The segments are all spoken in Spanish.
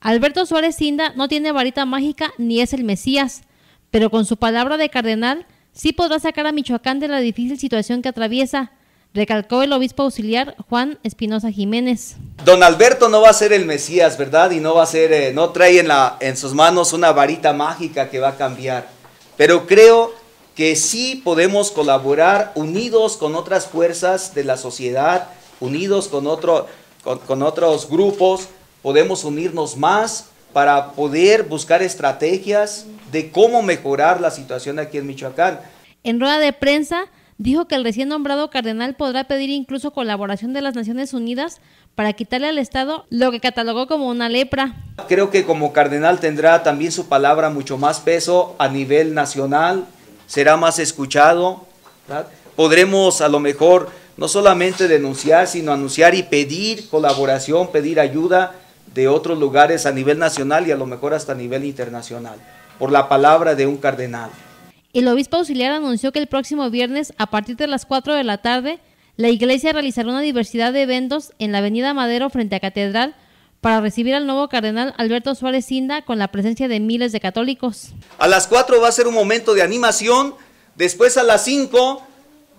Alberto Suárez Inda no tiene varita mágica ni es el Mesías, pero con su palabra de cardenal sí podrá sacar a Michoacán de la difícil situación que atraviesa, recalcó el obispo auxiliar Juan Espinosa Jiménez. Don Alberto no va a ser el Mesías, ¿verdad? Y no va a ser, eh, no trae en, la, en sus manos una varita mágica que va a cambiar. Pero creo que sí podemos colaborar unidos con otras fuerzas de la sociedad, unidos con, otro, con otros grupos podemos unirnos más para poder buscar estrategias de cómo mejorar la situación aquí en Michoacán. En rueda de prensa dijo que el recién nombrado cardenal podrá pedir incluso colaboración de las Naciones Unidas para quitarle al Estado lo que catalogó como una lepra. Creo que como cardenal tendrá también su palabra mucho más peso a nivel nacional, será más escuchado, podremos a lo mejor no solamente denunciar, sino anunciar y pedir colaboración, pedir ayuda de otros lugares a nivel nacional y a lo mejor hasta a nivel internacional, por la palabra de un cardenal. El obispo auxiliar anunció que el próximo viernes, a partir de las 4 de la tarde, la iglesia realizará una diversidad de eventos en la Avenida Madero frente a Catedral para recibir al nuevo cardenal Alberto Suárez Inda... con la presencia de miles de católicos. A las 4 va a ser un momento de animación, después a las 5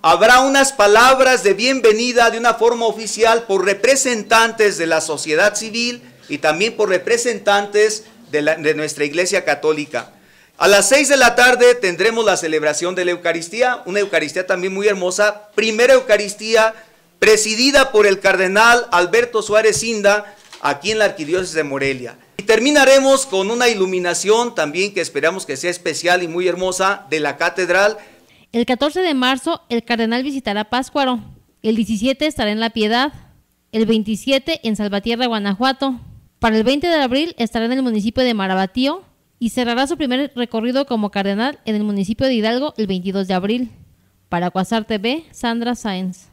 habrá unas palabras de bienvenida de una forma oficial por representantes de la sociedad civil y también por representantes de, nuestra Iglesia Católica. A las 6 de la tarde tendremos la celebración de la Eucaristía, una Eucaristía también muy hermosa, primera Eucaristía presidida por el cardenal Alberto Suárez Inda aquí en la Arquidiócesis de Morelia. Y terminaremos con una iluminación también que esperamos que sea especial y muy hermosa de la catedral. El 14 de marzo el cardenal visitará Páscuaro, el 17 estará en La Piedad, el 27 en Salvatierra, Guanajuato, para el 20 de abril estará en el municipio de Marabatío y cerrará su primer recorrido como cardenal en el municipio de Hidalgo el 22 de abril. Para Cuasar TV, Sandra Sáenz.